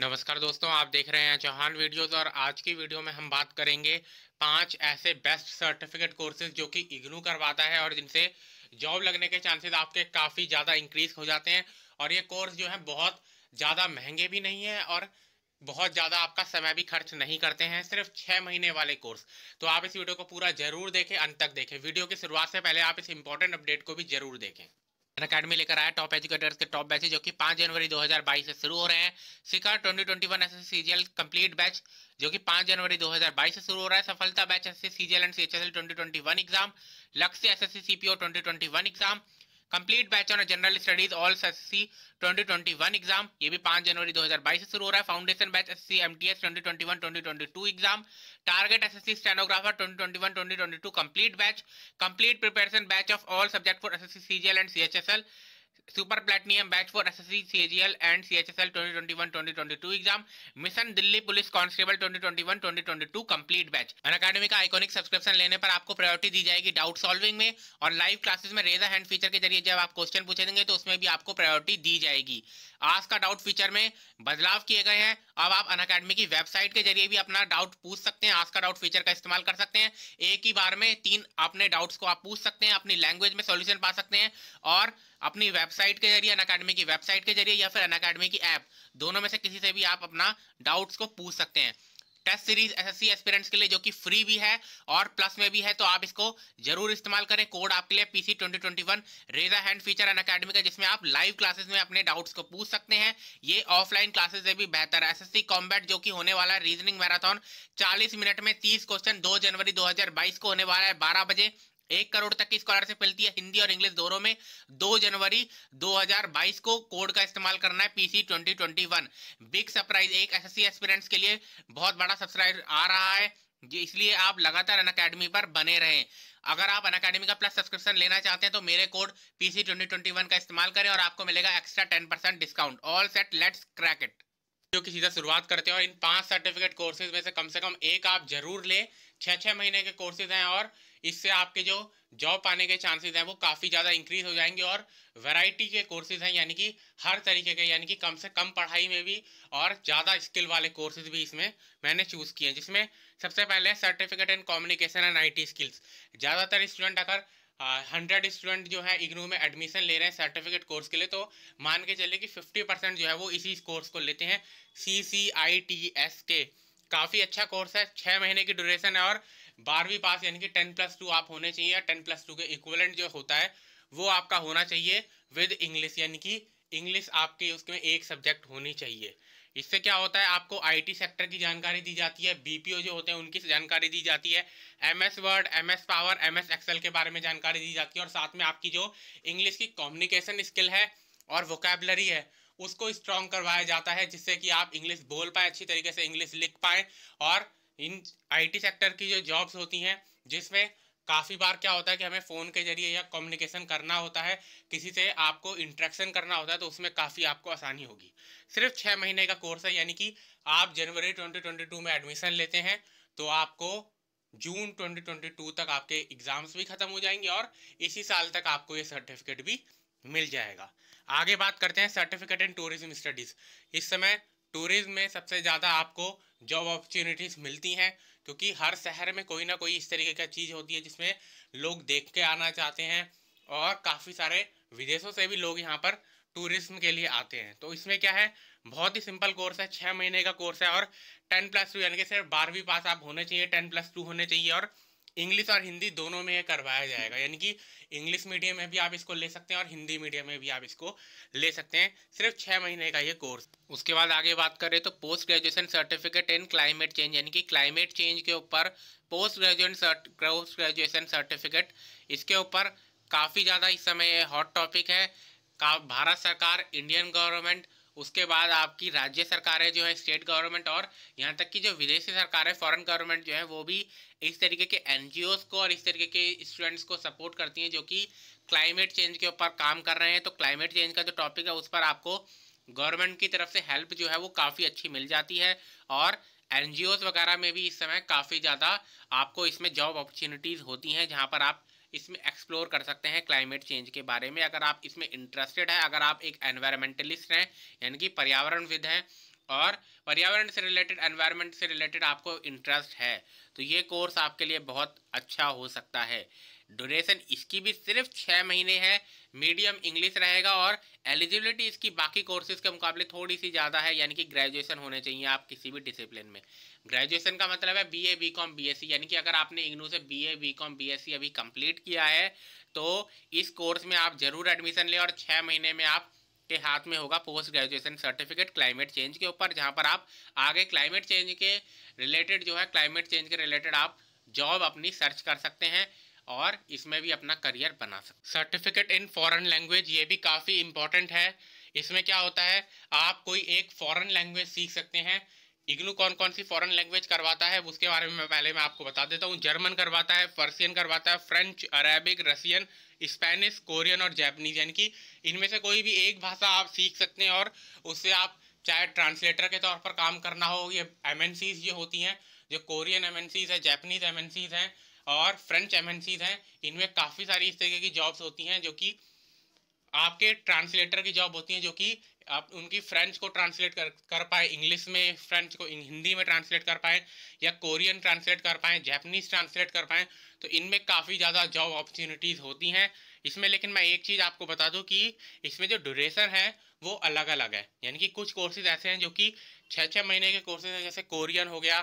नमस्कार दोस्तों आप देख रहे हैं चौहान वीडियोस और आज की वीडियो में हम बात करेंगे पांच ऐसे बेस्ट सर्टिफिकेट कोर्सेज जो कि इग्नू करवाता है और जिनसे जॉब लगने के चांसेस आपके काफ़ी ज़्यादा इंक्रीज हो जाते हैं और ये कोर्स जो है बहुत ज़्यादा महंगे भी नहीं है और बहुत ज़्यादा आपका समय भी खर्च नहीं करते हैं सिर्फ छः महीने वाले कोर्स तो आप इस वीडियो को पूरा जरूर देखें अंत तक देखें वीडियो की शुरुआत से पहले आप इस इंपॉर्टेंट अपडेट को भी जरूर देखें अकेडमी लेकर आया टॉप एजुकेटर्स के टॉप बैचे जो कि 5 जनवरी 2022 से शुरू हो रहे हैं Shikhar 2021 S CGL complete batch जो कि 5 जनवरी 2022 से शुरू हो रहा है सफलता batch SSC CGL and twenty 2021 exam लक्ष्य S SSC CPO one exam complete batch on general studies all S C twenty twenty one exam ये भी पांच जनवरी दो हजार बाईस से शुरू हो रहा है foundation batch S C M T S twenty twenty twenty twenty one two exam target S S C stenographer twenty twenty twenty twenty one two complete batch complete preparation batch of all subject for S S C C G L and C H S L super platinum batch for S SSC L and C H S twenty twenty twenty two exam mission Delhi police constable twenty two complete batch Unacademy का iconic subscription लेने पर आपको priority दी जाएगी doubt solving में और live classes में रेजा hand feature के जरिए जब आप क्वेश्चन पूछेंगे तो उसमें भी आपको प्रायोरिटी दी जाएगी आज का डाउट फीचर में बदलाव किए गए हैं अब आप अनअकेडमी की वेबसाइट के जरिए भी अपना डाउट पूछ सकते हैं आज का डाउट फीचर का इस्तेमाल कर सकते हैं एक ही बार में तीन अपने डाउट्स को आप पूछ सकते हैं अपनी लैंग्वेज में सॉल्यूशन पा सकते हैं और अपनी वेबसाइट के जरिए अन अकेडमी की वेबसाइट के जरिए या फिर अनअकेडमी की ऐप दोनों में से किसी से भी आप अपना डाउट्स को पूछ सकते हैं टेस्ट सीरीज एसएससी एस्पिरेंट्स के लिए जो कि फ्री भी है और प्लस में भी है तो आप इसको जरूर इस्तेमाल करें कोड आपके लिए पीसी ट्वेंटी ट्वेंटी वन रेजा हैंड फीचर एन अकेडमी का जिसमें आप लाइव क्लासेस में अपने डाउट्स को पूछ सकते हैं ये ऑफलाइन क्लासेस से भी बेहतर है सी कॉम्बैट जो कि होने वाला है रीजनिंग मैराथन चालीस मिनट में तीस क्वेश्चन दो जनवरी दो को होने वाला है बारह बजे एक करोड़ तक की स्कॉलरशिप मिलती है हिंदी और इंग्लिश दोनों में 2 जनवरी 2022 को कोड का इस्तेमाल करना है पीसी 2021 बिग सरप्राइज एक एसएससी एस्पिरेंट्स के लिए बहुत बड़ा सब्सक्राइब आ रहा है इसलिए आप लगातार अन अकेडमी पर बने रहें अगर आप अन अकेडमी का प्लस सब्सक्रिप्शन लेना चाहते हैं तो मेरे code PC twenty twenty one का इस्तेमाल करें और आपको मिलेगा extra ten percent discount all set let's crack it जो कि सीधा शुरुआत करते हैं और इन पांच सर्टिफिकेट कोर्सेज में से कम से कम एक आप जरूर लें छः छः महीने के कोर्सेज हैं और इससे आपके जो जॉब पाने के चांसेस हैं वो काफ़ी ज़्यादा इंक्रीज हो जाएंगे और वैरायटी के कोर्सेज हैं यानी कि हर तरीके के यानी कि कम से कम पढ़ाई में भी और ज़्यादा स्किल वाले कोर्सेज भी इसमें मैंने चूज़ किए हैं जिसमें सबसे पहले certificate in communication and I skills ज़्यादातर स्टूडेंट अगर हंड्रेड स्टूडेंट जो है इग्नू में एडमिशन ले रहे हैं सर्टिफिकेट कोर्स के लिए तो मान के चलिए कि फिफ्टी परसेंट जो है वो इसी कोर्स को लेते हैं सी सी आई टी एस के काफ़ी अच्छा कोर्स है छः महीने की ड्यूरेशन है और बारहवीं पास यानी कि टेन प्लस टू आप होने चाहिए या टेन प्लस टू के इक्वलेंट जो होता है वो आपका होना चाहिए विद इंग्लिश यानी कि इंग्लिश आपके उसमें एक सब्जेक्ट होनी चाहिए इससे क्या होता है आपको आईटी सेक्टर की जानकारी दी जाती है बीपीओ जो होते हैं उनकी जानकारी दी जाती है MS Word MS power MS Excel के बारे में जानकारी दी जाती है और साथ में आपकी जो इंग्लिश की कम्युनिकेशन स्किल है और वोकेबलरी है उसको स्ट्रॉन्ग करवाया जाता है जिससे कि आप इंग्लिश बोल पाए अच्छी तरीके से इंग्लिश लिख पाएँ और इन आईटी सेक्टर की जो जॉब्स होती हैं जिसमें काफ़ी बार क्या होता है कि हमें फ़ोन के जरिए या कम्युनिकेशन करना होता है किसी से आपको इंट्रैक्शन करना होता है तो उसमें काफ़ी आपको आसानी होगी सिर्फ छः महीने का कोर्स है यानी कि आप जनवरी 2022 में एडमिशन लेते हैं तो आपको जून 2022 तक आपके एग्ज़ाम्स भी ख़त्म हो जाएंगे और इसी साल तक आपको ये सर्टिफिकेट भी मिल जाएगा आगे बात करते हैं सर्टिफिकेट इन टूरिज्म स्टडीज़ इस समय टूरिज्म में सबसे ज़्यादा आपको जॉब अपॉर्चुनिटीज़ मिलती हैं क्योंकि हर शहर में कोई ना कोई इस तरीके का चीज़ होती है जिसमें लोग देख के आना चाहते हैं और काफ़ी सारे विदेशों से भी लोग यहाँ पर टूरिज्म के लिए आते हैं तो इसमें क्या है बहुत ही सिंपल कोर्स है छः महीने का कोर्स है और टेन प्लस टू यानी कि सिर्फ बारहवीं पास आप होने चाहिए टेन प्लस टू होने चाहिए और इंग्लिश और हिंदी दोनों में करवाया जाएगा यानी कि इंग्लिश मीडियम में भी आप इसको ले सकते हैं और हिंदी मीडियम में भी आप इसको ले सकते हैं सिर्फ छः महीने का ये कोर्स उसके बाद आगे बात करें तो post graduation certificate in climate change यानी कि क्लाइमेट चेंज के ऊपर post graduate post graduation certificate इसके ऊपर काफ़ी ज़्यादा इस समय हॉट टॉपिक है भारत सरकार इंडियन गवर्नमेंट उसके बाद आपकी राज्य सरकारें जो है स्टेट गवर्नमेंट और यहाँ तक कि जो विदेशी सरकारें फॉरेन गवर्नमेंट जो है वो भी इस तरीके के एन को और इस तरीके के स्टूडेंट्स को सपोर्ट करती हैं जो कि क्लाइमेट चेंज के ऊपर काम कर रहे हैं तो क्लाइमेट चेंज का जो टॉपिक है उस पर आपको गवर्नमेंट की तरफ से हेल्प जो है वो काफ़ी अच्छी मिल जाती है और एन वगैरह में भी इस समय काफ़ी ज़्यादा आपको इसमें जॉब अपॉर्चुनिटीज़ होती हैं जहाँ पर आप इसमें एक्सप्लोर कर सकते हैं क्लाइमेट चेंज के बारे में अगर आप इसमें इंटरेस्टेड हैं अगर आप एक एनवायरमेंटलिस्ट हैं यानी कि पर्यावरणविद हैं और पर्यावरण से रिलेटेड एनवायरमेंट से रिलेटेड आपको इंटरेस्ट है तो ये कोर्स आपके लिए बहुत अच्छा हो सकता है ड्यूरेशन इसकी भी सिर्फ छः महीने है मीडियम इंग्लिश रहेगा और एलिजिबिलिटी इसकी बाकी कोर्सेज के मुकाबले थोड़ी सी ज़्यादा है यानी कि ग्रेजुएशन होने चाहिए आप किसी भी डिसिप्लिन में ग्रेजुएशन का मतलब है B A B com B S C यानी कि अगर आपने इग्नू से B A B com B S C अभी कंप्लीट किया है तो इस कोर्स में आप ज़रूर एडमिशन लें और छः महीने में आप के हाथ में होगा post graduation certificate climate change के ऊपर जहाँ पर आप आगे क्लाइमेट चेंज के रिलेटेड जो है क्लाइमेट चेंज के रिलेटेड आप जॉब अपनी सर्च कर सकते हैं और इसमें भी अपना करियर बना सकते सर्टिफिकेट इन फॉरेन लैंग्वेज ये भी काफ़ी इंपॉर्टेंट है इसमें क्या होता है आप कोई एक फॉरेन लैंग्वेज सीख सकते हैं इग्नू कौन कौन सी फॉरेन लैंग्वेज करवाता है उसके बारे में पहले मैं आपको बता देता हूँ जर्मन करवाता है फर्सियन करवाता है French Arabic Russian Spanish Korean और जैपनीज यानी कि इनमें से कोई भी एक भाषा आप सीख सकते हैं और उससे आप चाहे ट्रांसलेटर के तौर पर काम करना हो ये एम ये होती हैं जो कोरियन एम है जैपनीज एम हैं और फ्रेंच एम हैं इनमें काफ़ी सारी इस तरीके की जॉब्स होती हैं जो कि आपके ट्रांसलेटर की जॉब होती हैं जो कि आप उनकी फ्रेंच को ट्रांसलेट कर कर पाए इंग्लिश में फ्रेंच को हिंदी में ट्रांसलेट कर पाए या कोरियन ट्रांसलेट कर पाए जैपनीज ट्रांसलेट कर पाए तो इनमें काफ़ी ज़्यादा जॉब अपॉर्चुनिटीज़ होती हैं इसमें लेकिन मैं एक चीज़ आपको बता दूं कि इसमें जो ड्यूरेशन है वो अलग अलग है यानी कि कुछ कोर्सेज ऐसे हैं जो कि छः छः महीने के कोर्सेज हैं जैसे कोरियन हो गया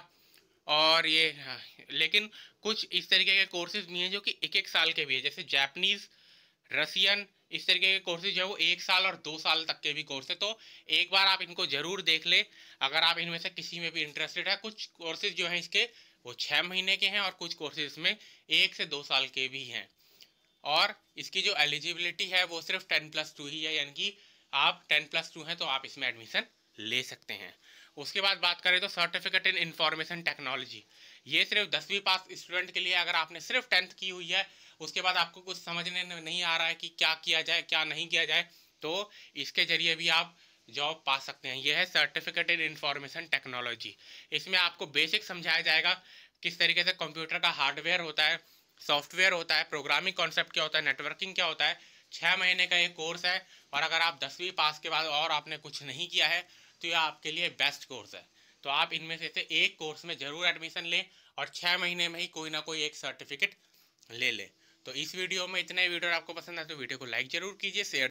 और ये हाँ, लेकिन कुछ इस तरीके के कोर्सेज भी हैं जो कि एक एक साल के भी है जैसे जैपनीज़ रसियन इस तरीके के कोर्सेज जो है वो एक साल और दो साल तक के भी कोर्स है तो एक बार आप इनको ज़रूर देख ले अगर आप इनमें से किसी में भी इंटरेस्टेड है कुछ कोर्सेज जो हैं इसके वो छः महीने के हैं और कुछ कोर्सेज में एक से दो साल के भी हैं और इसकी जो एलिजिबिलिटी है वो सिर्फ टेन प्लस टू ही है यानी कि आप टेन प्लस टू हैं तो आप इसमें एडमिशन ले सकते हैं उसके बाद बात करें तो सर्टिफिकेट इन इंफॉर्मेशन टेक्नोलॉजी ये सिर्फ दसवीं पास स्टूडेंट के लिए अगर आपने सिर्फ टेंथ की हुई है उसके बाद आपको कुछ समझने नहीं आ रहा है कि क्या किया जाए क्या नहीं किया जाए तो इसके जरिए भी आप जॉब पा सकते हैं यह है सर्टिफिकेट इन इंफॉर्मेशन टेक्नोलॉजी इसमें आपको बेसिक समझाया जाएगा किस तरीके से कंप्यूटर का हार्डवेयर होता है सॉफ्टवेयर होता है प्रोग्रामिंग कॉन्सेप्ट क्या होता है नेटवर्किंग क्या होता है छः महीने का ये कोर्स है और अगर आप दसवीं पास के बाद और आपने कुछ नहीं किया है तो ये आपके लिए बेस्ट कोर्स है तो आप इनमें से, से एक कोर्स में ज़रूर एडमिशन लें और छः महीने में ही कोई ना कोई एक सर्टिफिकेट ले लें तो इस वीडियो में इतना ही वीडियो आपको पसंद आए तो वीडियो को लाइक ज़रूर कीजिए शेयर